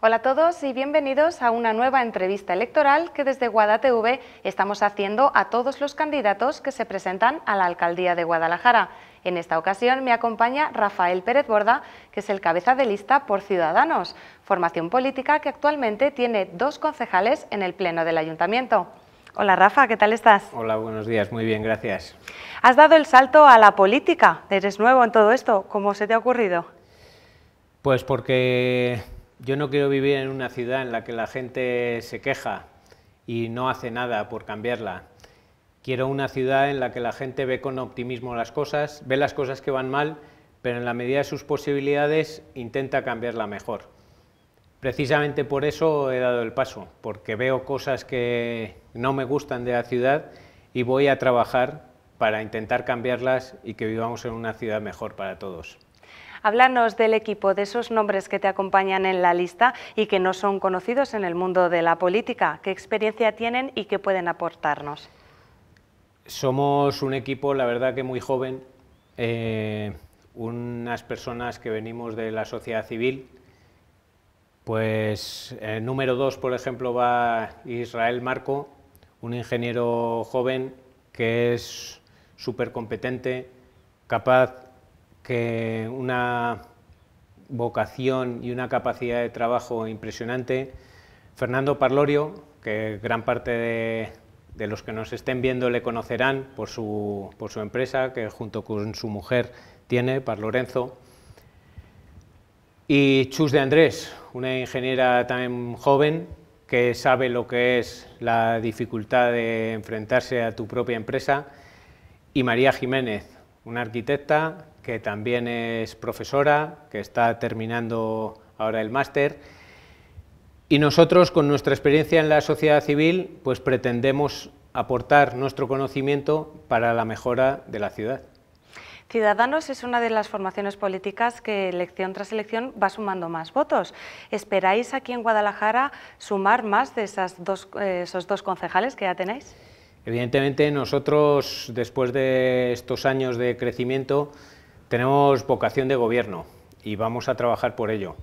Hola a todos y bienvenidos a una nueva entrevista electoral que desde GuadaTV estamos haciendo a todos los candidatos que se presentan a la Alcaldía de Guadalajara. En esta ocasión me acompaña Rafael Pérez Borda, que es el cabeza de lista por Ciudadanos, formación política que actualmente tiene dos concejales en el Pleno del Ayuntamiento. Hola Rafa, ¿qué tal estás? Hola, buenos días, muy bien, gracias. Has dado el salto a la política, eres nuevo en todo esto, ¿cómo se te ha ocurrido? Pues porque yo no quiero vivir en una ciudad en la que la gente se queja y no hace nada por cambiarla. Quiero una ciudad en la que la gente ve con optimismo las cosas, ve las cosas que van mal, pero en la medida de sus posibilidades intenta cambiarla mejor. Precisamente por eso he dado el paso, porque veo cosas que no me gustan de la ciudad y voy a trabajar para intentar cambiarlas y que vivamos en una ciudad mejor para todos. Háblanos del equipo, de esos nombres que te acompañan en la lista y que no son conocidos en el mundo de la política. ¿Qué experiencia tienen y qué pueden aportarnos? Somos un equipo, la verdad que muy joven, eh, unas personas que venimos de la sociedad civil. Pues eh, número dos, por ejemplo, va Israel Marco, un ingeniero joven que es súper competente, capaz que una vocación y una capacidad de trabajo impresionante. Fernando Parlorio, que gran parte de, los que nos estén viendo le conocerán por su, empresa, que junto con su mujer tiene, Parlorenzo... Y Chus de Andrés, una ingeniera tan joven que sabe lo que es la dificultad de enfrentarse a tu propia empresa. Y María Jiménez, una arquitecta que también es profesora, que está terminando ahora el máster. Y nosotros, con nuestra experiencia en la sociedad civil, pues pretendemos aportar nuestro conocimiento para la mejora de la ciudad. Ciudadanos es una de las formaciones políticas que elección tras elección va sumando más votos. ¿Esperáis aquí en Guadalajara sumar más de esas eh, esos dos concejales que ya tenéis? Evidentemente nosotros, después de estos años de crecimiento, tenemos vocación de gobierno y vamos a trabajar por ello.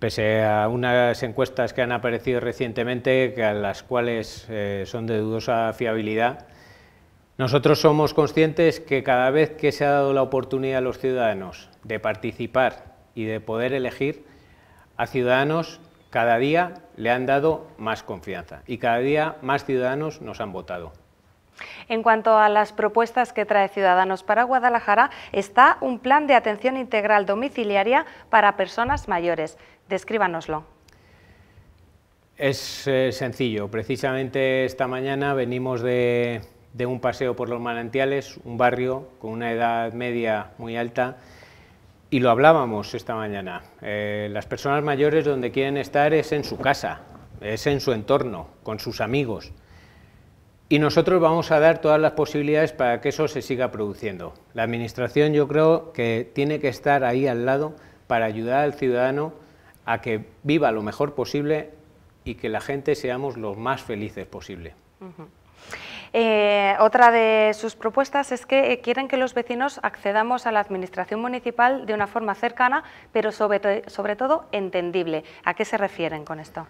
Pese a unas encuestas que han aparecido recientemente, a las cuales eh, son de dudosa fiabilidad, nosotros somos conscientes que cada vez que se ha dado la oportunidad a los ciudadanos de participar y de poder elegir, a ciudadanos cada día le han dado más confianza y cada día más ciudadanos nos han votado. En cuanto a las propuestas que trae Ciudadanos para Guadalajara, está un plan de atención integral domiciliaria para personas mayores. Descríbanoslo. Es eh, sencillo. Precisamente esta mañana venimos de, un paseo por los manantiales, un barrio con una edad media muy alta, y lo hablábamos esta mañana. Eh, las personas mayores donde quieren estar es en su casa, es en su entorno, con sus amigos y nosotros vamos a dar todas las posibilidades para que eso se siga produciendo. La Administración yo creo que tiene que estar ahí al lado para ayudar al ciudadano a que viva lo mejor posible y que la gente seamos los más felices posible. Eh, otra de sus propuestas es que eh, quieren que los vecinos accedamos a la administración municipal de una forma cercana, pero sobre, sobre todo entendible. ¿A qué se refieren con esto?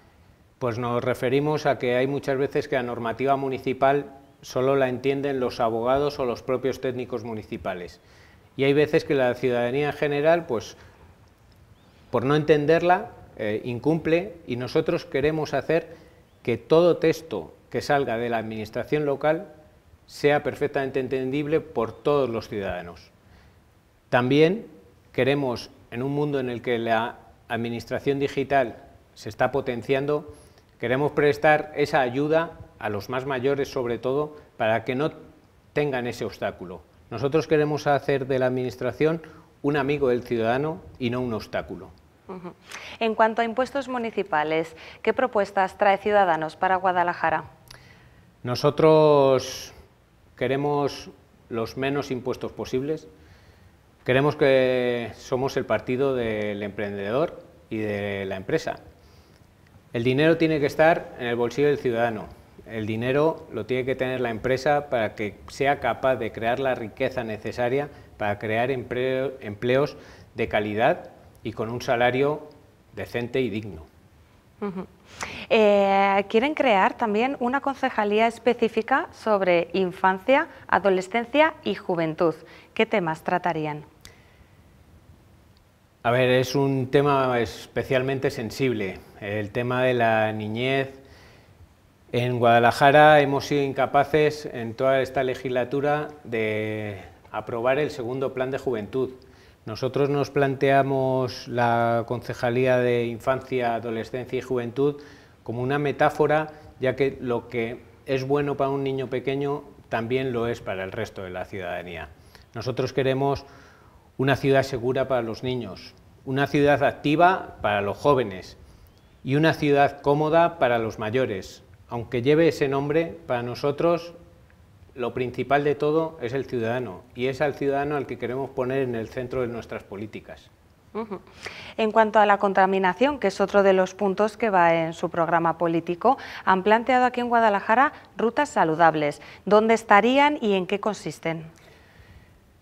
Pues nos referimos a que hay muchas veces que la normativa municipal solo la entienden los abogados o los propios técnicos municipales. Y hay veces que la ciudadanía en general, pues, por no entenderla, eh, incumple y nosotros queremos hacer que todo texto que salga de la administración local sea perfectamente entendible por todos los ciudadanos. También queremos, en un mundo en el que la administración digital se está potenciando, Queremos prestar esa ayuda a los más mayores, sobre todo, para que no tengan ese obstáculo. Nosotros queremos hacer de la Administración un amigo del ciudadano y no un obstáculo. En cuanto a impuestos municipales, ¿qué propuestas trae Ciudadanos para Guadalajara? Nosotros queremos los menos impuestos posibles. Queremos que somos el partido del emprendedor y de la empresa. El dinero tiene que estar en el bolsillo del ciudadano. El dinero lo tiene que tener la empresa para que sea capaz de crear la riqueza necesaria para crear empleos de calidad y con un salario decente y digno. Eh, quieren crear también una concejalía específica sobre infancia, adolescencia y juventud. ¿Qué temas tratarían? A ver, es un tema especialmente sensible el tema de la niñez. En Guadalajara hemos sido incapaces en toda esta legislatura de aprobar el segundo plan de juventud. Nosotros nos planteamos la Concejalía de Infancia, Adolescencia y Juventud como una metáfora, ya que lo que es bueno para un niño pequeño también lo es para el resto de la ciudadanía. Nosotros queremos una ciudad segura para los niños, una ciudad activa para los jóvenes, y una ciudad cómoda para los mayores. Aunque lleve ese nombre, para nosotros lo principal de todo es el ciudadano y es al ciudadano al que queremos poner en el centro de nuestras políticas. En cuanto a la contaminación, que es otro de los puntos que va en su programa político, han planteado aquí en Guadalajara rutas saludables. ¿Dónde estarían y en qué consisten?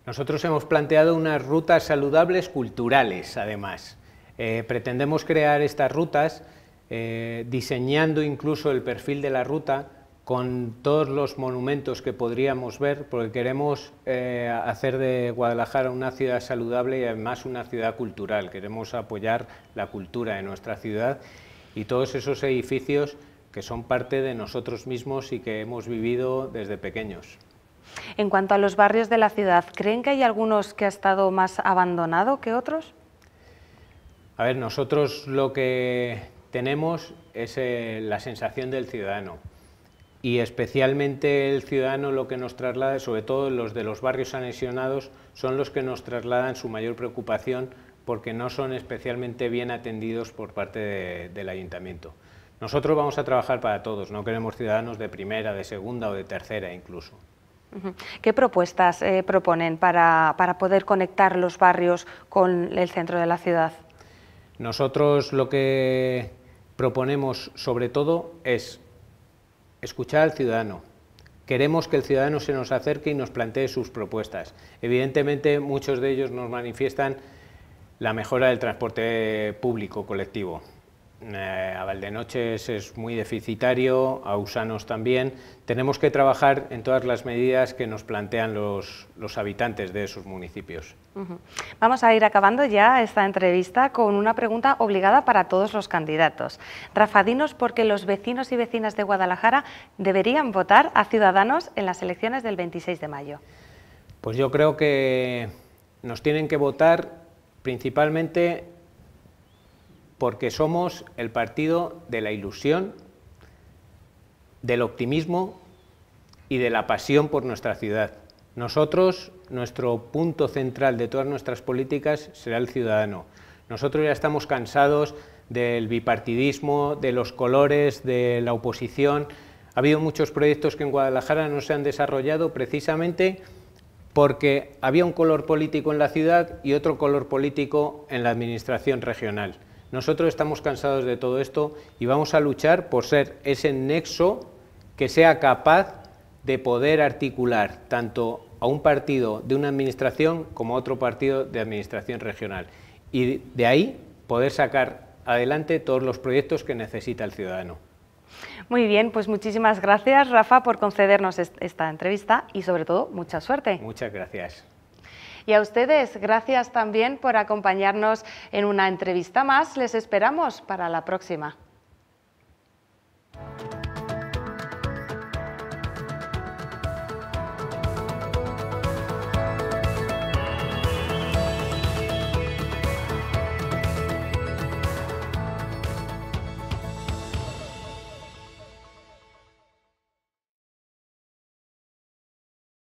Nosotros hemos planteado unas rutas saludables culturales, además. Eh, pretendemos crear estas rutas eh, diseñando incluso el perfil de la ruta con todos los monumentos que podríamos ver, porque queremos eh, hacer de Guadalajara una ciudad saludable y además una ciudad cultural. Queremos apoyar la cultura de nuestra ciudad y todos esos edificios que son parte de nosotros mismos y que hemos vivido desde pequeños. En cuanto a los barrios de la ciudad, ¿creen que hay algunos que ha estado más abandonado que otros? A ver, nosotros lo que tenemos es eh, la sensación del ciudadano y especialmente el ciudadano lo que nos traslada, sobre todo los de los barrios anexionados, son los que nos trasladan su mayor preocupación porque no son especialmente bien atendidos por parte del ayuntamiento. Nosotros vamos a trabajar para todos, no queremos ciudadanos de primera, de segunda o de tercera incluso. ¿Qué propuestas eh, proponen para, para poder conectar los barrios con el centro de la ciudad? Nosotros lo que proponemos sobre todo es escuchar al ciudadano. Queremos que el ciudadano se nos acerque y nos plantee sus propuestas. Evidentemente muchos de ellos nos manifiestan la mejora del transporte público colectivo. Eh, a Valdenoches es muy deficitario, a Usanos también. Tenemos que trabajar en todas las medidas que nos plantean los, los habitantes de esos municipios. Vamos a ir acabando ya esta entrevista con una pregunta obligada para todos los candidatos. Rafa, dinos por qué los vecinos y vecinas de Guadalajara deberían votar a Ciudadanos en las elecciones del 26 de mayo. Pues yo creo que nos tienen que votar principalmente porque somos el partido de la ilusión, del optimismo y de la pasión por nuestra ciudad. Nosotros, nuestro punto central de todas nuestras políticas será el ciudadano. Nosotros ya estamos cansados del bipartidismo, de los colores, de la oposición. Ha habido muchos proyectos que en Guadalajara no se han desarrollado precisamente porque había un color político en la ciudad y otro color político en la administración regional. Nosotros estamos cansados de todo esto y vamos a luchar por ser ese nexo que sea capaz de poder articular tanto a un partido de una administración como a otro partido de administración regional. Y de ahí poder sacar adelante todos los proyectos que necesita el ciudadano. Muy bien, pues muchísimas gracias Rafa por concedernos esta entrevista y sobre todo mucha suerte. Muchas gracias. Y a ustedes, gracias también por acompañarnos en una entrevista más. Les esperamos para la próxima.